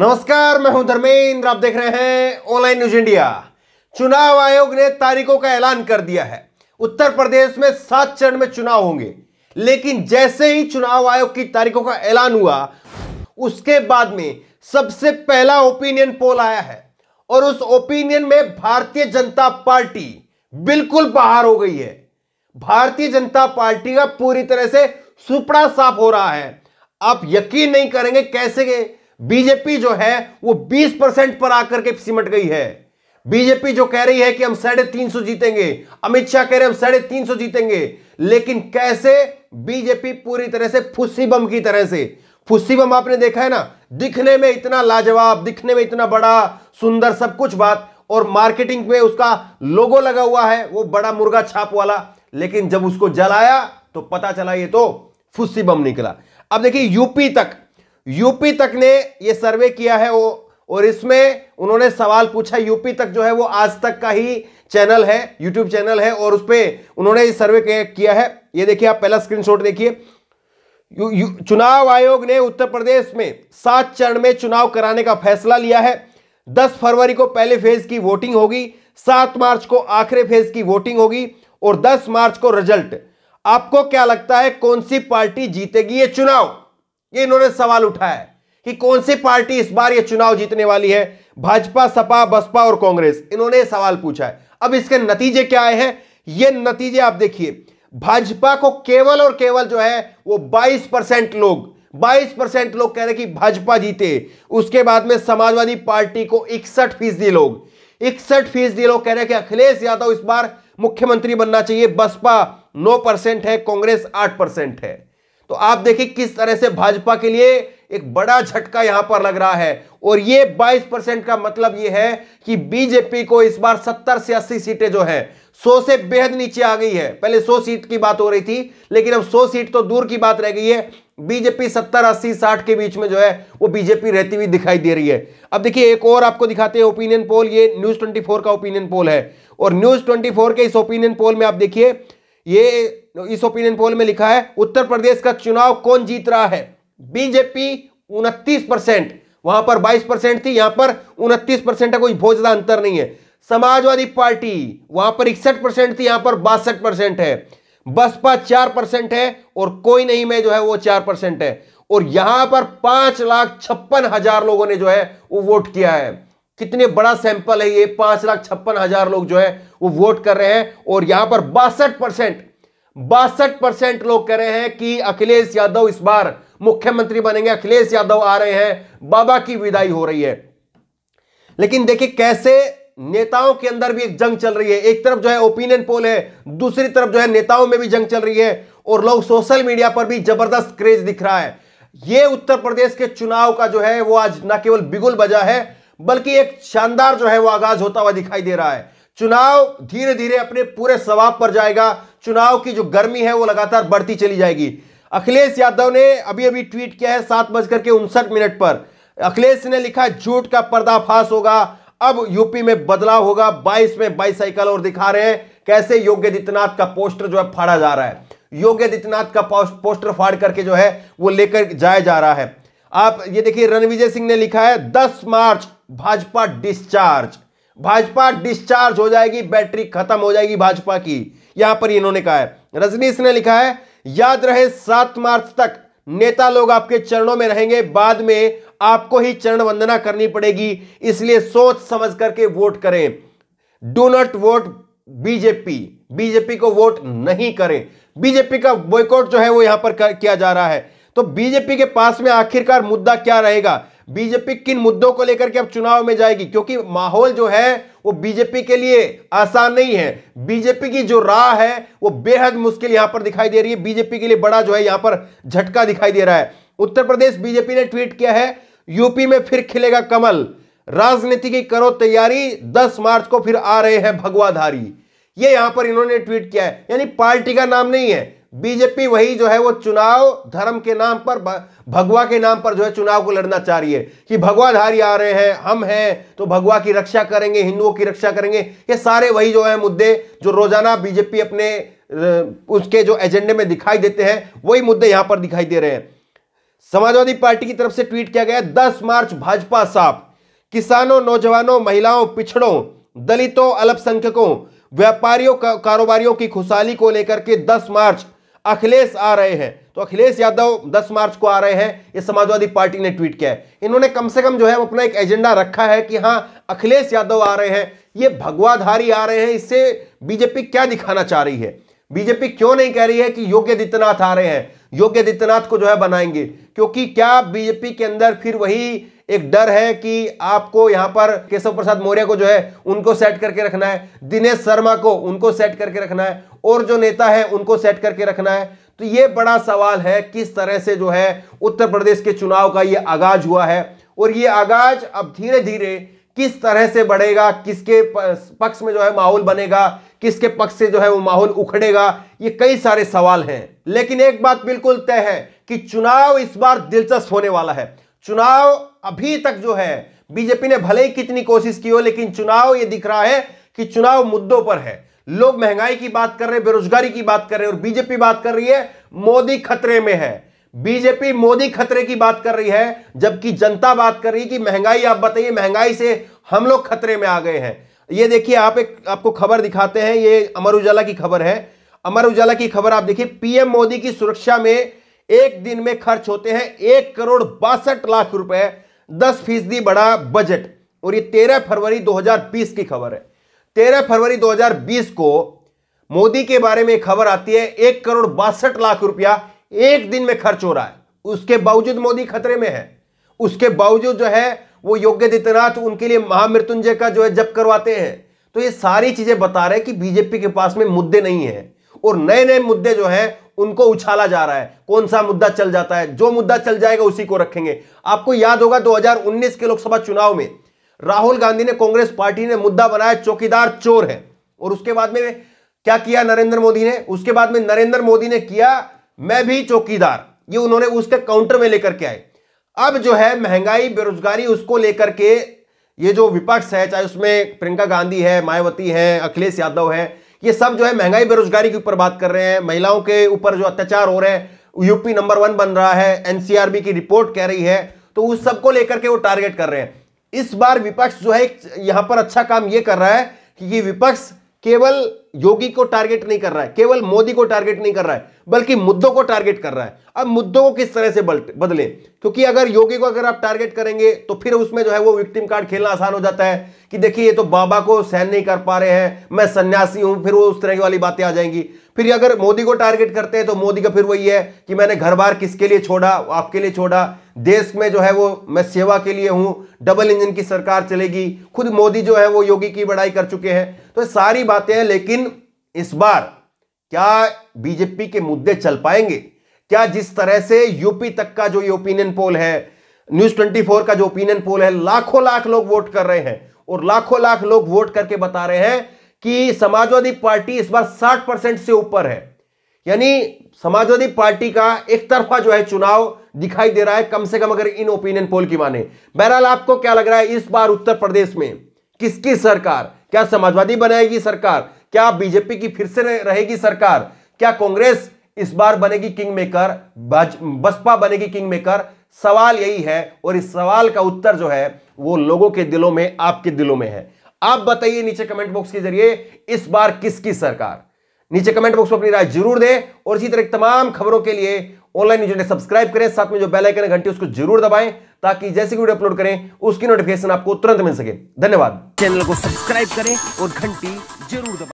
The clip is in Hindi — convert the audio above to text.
नमस्कार मैं हूं धर्मेंद्र आप देख रहे हैं ऑनलाइन न्यूज इंडिया चुनाव आयोग ने तारीखों का ऐलान कर दिया है उत्तर प्रदेश में सात चरण में चुनाव होंगे लेकिन जैसे ही चुनाव आयोग की तारीखों का ऐलान हुआ उसके बाद में सबसे पहला ओपिनियन पोल आया है और उस ओपिनियन में भारतीय जनता पार्टी बिल्कुल बाहर हो गई है भारतीय जनता पार्टी का पूरी तरह से सुपड़ा साफ हो रहा है आप यकीन नहीं करेंगे कैसे के? बीजेपी जो है वो 20 परसेंट पर आकर के सिमट गई है बीजेपी जो कह रही है कि हम साढ़े तीन सौ जीतेंगे अमित शाह कह रहे हैं हम साढ़े तीन सौ जीतेंगे लेकिन कैसे बीजेपी पूरी तरह से फुस्सी बम की तरह से फुस्सी बम आपने देखा है ना दिखने में इतना लाजवाब दिखने में इतना बड़ा सुंदर सब कुछ बात और मार्केटिंग में उसका लोगो लगा हुआ है वो बड़ा मुर्गा छाप वाला लेकिन जब उसको जलाया तो पता चला ये तो फुस्सी बम निकला अब देखिए यूपी तक यूपी तक ने ये सर्वे किया है वो और इसमें उन्होंने सवाल पूछा यूपी तक जो है वो आज तक का ही चैनल है यूट्यूब चैनल है और उस पर उन्होंने ये सर्वे किया है ये देखिए आप पहला स्क्रीनशॉट देखिए चुनाव आयोग ने उत्तर प्रदेश में सात चरण में चुनाव कराने का फैसला लिया है दस फरवरी को पहले फेज की वोटिंग होगी सात मार्च को आखिरी फेज की वोटिंग होगी और दस मार्च को रिजल्ट आपको क्या लगता है कौन सी पार्टी जीतेगी ये चुनाव ये इन्होंने सवाल उठाया है कि कौन सी पार्टी इस बार ये चुनाव जीतने वाली है भाजपा सपा बसपा और कांग्रेस इन्होंने सवाल पूछा है अब इसके नतीजे क्या आए हैं ये नतीजे आप देखिए भाजपा को केवल और केवल जो है वो 22 परसेंट लोग 22 परसेंट लोग कह रहे कि भाजपा जीते उसके बाद में समाजवादी पार्टी को इकसठ फीसदी लोग इकसठ फीसदी लोग कह रहे कि अखिलेश यादव इस बार मुख्यमंत्री बनना चाहिए बसपा नौ परसेंट है कांग्रेस आठ परसेंट है तो आप देखिए किस तरह से भाजपा के लिए एक बड़ा झटका यहां पर लग रहा है और ये 22 परसेंट का मतलब ये है कि बीजेपी को इस बार 70 से 80 सीटें जो है 100 से बेहद नीचे आ गई है पहले 100 सीट की बात हो रही थी लेकिन अब 100 सीट तो दूर की बात रह गई है बीजेपी 70 80 60 के बीच में जो है वो बीजेपी रहती हुई दिखाई दे रही है अब देखिए एक और आपको दिखाते हैं ओपिनियन पोल ये न्यूज ट्वेंटी का ओपिनियन पोल है और न्यूज ट्वेंटी के इस ओपिनियन पोल में आप देखिए ये इस ओपिनियन पोल में लिखा है उत्तर प्रदेश का चुनाव कौन जीत रहा है बीजेपी उनतीस परसेंट वहां पर 22 परसेंट थी यहां पर उनतीस परसेंट है कोई बहुत ज्यादा अंतर नहीं है समाजवादी पार्टी वहां पर इकसठ परसेंट थी यहां पर बासठ परसेंट है बसपा चार परसेंट है और कोई नहीं में जो है वो चार परसेंट है और यहां पर पांच लाख छप्पन हजार लोगों ने जो है वो वोट किया है कितने बड़ा सैंपल है ये पांच लाख छप्पन हजार लोग जो है वो वोट कर रहे हैं और यहां पर बासठ परसेंट बासठ परसेंट लोग कह रहे हैं कि अखिलेश यादव इस बार मुख्यमंत्री बनेंगे अखिलेश यादव आ रहे हैं बाबा की विदाई हो रही है लेकिन देखिए कैसे नेताओं के अंदर भी एक जंग चल रही है एक तरफ जो है ओपिनियन पोल है दूसरी तरफ जो है नेताओं में भी जंग चल रही है और लोग सोशल मीडिया पर भी जबरदस्त क्रेज दिख रहा है यह उत्तर प्रदेश के चुनाव का जो है वो आज ना केवल बिगुल बजा है बल्कि एक शानदार जो है वो आगाज होता हुआ दिखाई दे रहा है चुनाव धीरे धीरे अपने पूरे स्वभाव पर जाएगा चुनाव की जो गर्मी है वो लगातार बढ़ती चली जाएगी अखिलेश यादव ने अभी अभी ट्वीट किया है सात बजकर के उनसठ मिनट पर अखिलेश ने लिखा झूठ का पर्दाफाश होगा अब यूपी में बदलाव होगा 22 में बाईसाइकिल और दिखा रहे हैं कैसे योगी आदित्यनाथ का पोस्टर जो है फाड़ा जा रहा है योगी आदित्यनाथ का पोस्टर फाड़ करके जो है वो लेकर जाया जा रहा है आप ये देखिए रणविजय सिंह ने लिखा है 10 March Bhajpa discharge Bhajpa discharge हो जाएगी बैटरी खत्म हो जाएगी भाजपा की यहां पर इन्होंने कहा है रजनीश ने लिखा है याद रहे सात मार्च तक नेता लोग आपके चरणों में रहेंगे बाद में आपको ही चरण वंदना करनी पड़ेगी इसलिए सोच समझ करके वोट करें do not vote BJP BJP को वोट नहीं करें बीजेपी का बॉयकॉट जो है वो यहां पर किया जा रहा है तो बीजेपी के पास में आखिरकार मुद्दा क्या रहेगा बीजेपी किन मुद्दों को लेकर के अब चुनाव में जाएगी क्योंकि माहौल जो है वो बीजेपी के लिए आसान नहीं है बीजेपी की जो राह है वो बेहद मुश्किल यहां पर दिखाई दे रही है बीजेपी के लिए बड़ा जो है यहां पर झटका दिखाई दे रहा है उत्तर प्रदेश बीजेपी ने ट्वीट किया है यूपी में फिर खिलेगा कमल राजनीति की करो तैयारी दस मार्च को फिर आ रहे हैं भगवाधारी ये यहां पर इन्होंने ट्वीट किया है यानी पार्टी का नाम नहीं है बीजेपी वही जो है वो चुनाव धर्म के नाम पर भगवा के नाम पर जो है चुनाव को लड़ना चाह रही है कि भगवाधारी आ रहे हैं हम हैं तो भगवा की रक्षा करेंगे हिंदुओं की रक्षा करेंगे ये सारे वही जो है मुद्दे जो रोजाना बीजेपी अपने उसके जो एजेंडे में दिखाई देते हैं वही मुद्दे यहां पर दिखाई दे रहे हैं समाजवादी पार्टी की तरफ से ट्वीट किया गया दस मार्च भाजपा साफ किसानों नौजवानों महिलाओं पिछड़ों दलितों अल्पसंख्यकों व्यापारियों कारोबारियों की खुशहाली को लेकर के 10 मार्च अखिलेश आ रहे हैं तो अखिलेश यादव 10 मार्च को आ रहे हैं ये समाजवादी पार्टी ने ट्वीट किया है इन्होंने कम से कम जो है अपना एक एजेंडा रखा है कि हाँ अखिलेश यादव आ रहे हैं ये भगवाधारी आ रहे हैं इससे बीजेपी क्या दिखाना चाह रही है बीजेपी क्यों नहीं कह रही है कि योगी आदित्यनाथ आ रहे हैं योगी आदित्यनाथ को जो है बनाएंगे क्योंकि क्या बीजेपी के अंदर फिर वही एक डर है कि आपको यहां पर केशव प्रसाद मौर्य को जो है उनको सेट करके रखना है दिनेश शर्मा को उनको सेट करके रखना है और जो नेता है उनको सेट करके रखना है तो ये बड़ा सवाल है किस तरह से जो है उत्तर प्रदेश के चुनाव का ये आगाज हुआ है और ये आगाज अब धीरे धीरे किस तरह से बढ़ेगा किसके पक्ष में जो है माहौल बनेगा किसके पक्ष से जो है वो माहौल उखड़ेगा ये कई सारे सवाल हैं लेकिन एक बात बिल्कुल तय है कि चुनाव इस बार दिलचस्प होने वाला है चुनाव अभी तक जो है बीजेपी ने भले ही कितनी कोशिश की हो लेकिन चुनाव ये दिख रहा है कि चुनाव मुद्दों पर है लोग महंगाई की बात कर रहे हैं बेरोजगारी की बात कर रहे हैं और बीजेपी बात कर रही है मोदी खतरे में है बीजेपी मोदी खतरे की बात कर रही है जबकि जनता बात कर रही है कि महंगाई आप बताइए महंगाई से हम लोग खतरे में आ गए हैं ये देखिए आप एक आपको खबर दिखाते हैं ये अमर उजाला की खबर है अमर उजाला की खबर आप देखिए पीएम मोदी की सुरक्षा में एक दिन में खर्च होते हैं एक करोड़ बासठ लाख रुपए दस फीसदी बड़ा बजट और ये तेरह फरवरी 2020 की खबर है तेरह फरवरी 2020 को मोदी के बारे में खबर आती है एक करोड़ बासठ लाख रुपया एक दिन में खर्च हो रहा है उसके बावजूद मोदी खतरे में है उसके बावजूद जो है वो योग्य आदित्यनाथ उनके लिए महामृत्युंजय का जो है जब करवाते हैं तो ये सारी चीजें बता रहे हैं कि बीजेपी के पास में मुद्दे नहीं है और नए नए मुद्दे जो है उनको उछाला जा रहा है कौन सा मुद्दा चल जाता है जो मुद्दा चल जाएगा उसी को रखेंगे आपको याद होगा 2019 के लोकसभा चुनाव में राहुल गांधी ने कांग्रेस पार्टी ने मुद्दा बनाया चौकीदार चोर है और उसके बाद में क्या किया नरेंद्र मोदी ने उसके बाद में नरेंद्र मोदी ने किया मैं भी चौकीदार ये उन्होंने उसके काउंटर में लेकर के आए अब जो है महंगाई बेरोजगारी उसको लेकर के ये जो विपक्ष है चाहे उसमें प्रियंका गांधी है मायावती है अखिलेश यादव है ये सब जो है महंगाई बेरोजगारी के ऊपर बात कर रहे हैं महिलाओं के ऊपर जो अत्याचार हो रहे हैं यूपी नंबर वन बन रहा है एनसीआरबी की रिपोर्ट कह रही है तो उस सबको लेकर के वो टारगेट कर रहे हैं इस बार विपक्ष जो है यहां पर अच्छा काम यह कर रहा है कि ये विपक्ष केवल योगी को टारगेट नहीं कर रहा है केवल मोदी को टारगेट नहीं कर रहा है बल्कि मुद्दों को टारगेट कर रहा है अब मुद्दों को किस तरह से बदले क्योंकि अगर योगी को अगर आप टारगेट करेंगे तो फिर उसमें जो है वो विक्टिम कार्ड खेलना आसान हो जाता है कि देखिए ये तो बाबा को सहन नहीं कर पा रहे हैं मैं सन्यासी हूं फिर वो उस तरह वाली बातें आ जाएंगी फिर अगर मोदी को टारगेट करते हैं तो मोदी का फिर वही है कि मैंने घर बार किसके लिए छोड़ा आपके लिए छोड़ा देश में जो है वो मैं सेवा के लिए हूं डबल इंजन की सरकार चलेगी खुद मोदी जो है वो योगी की बड़ाई कर चुके हैं तो सारी बातें हैं लेकिन इस बार क्या बीजेपी के मुद्दे चल पाएंगे क्या जिस तरह से यूपी तक का जो ये ओपिनियन पोल है न्यूज 24 का जो ओपिनियन पोल है लाखों लाख लोग वोट कर रहे हैं और लाखों लाख लोग वोट करके बता रहे हैं कि समाजवादी पार्टी इस बार 60 परसेंट से ऊपर है यानी समाजवादी पार्टी का एक तरफा जो है चुनाव दिखाई दे रहा है कम से कम अगर इन ओपिनियन पोल की माने बहरहाल आपको क्या लग रहा है इस बार उत्तर प्रदेश में किसकी सरकार क्या समाजवादी बनाएगी सरकार क्या बीजेपी की फिर से रहेगी सरकार क्या कांग्रेस इस बार बनेगी किंग मेकर बसपा बनेगी किंग मेकर सवाल यही है और इस सवाल का उत्तर जो है वो लोगों के दिलों में आपके दिलों में है आप बताइए नीचे कमेंट बॉक्स के जरिए इस बार किसकी सरकार नीचे कमेंट बॉक्स में अपनी राय जरूर दें और इसी तरह तमाम खबरों के लिए ऑनलाइन न्यूज नेट सब्सक्राइब करें साथ में जो बेल आइकन घंटी उसको जरूर दबाएं ताकि जैसे वीडियो अपलोड करें उसकी नोटिफिकेशन आपको तुरंत मिल सके धन्यवाद चैनल को सब्सक्राइब करें और घंटी जरूर दबाएं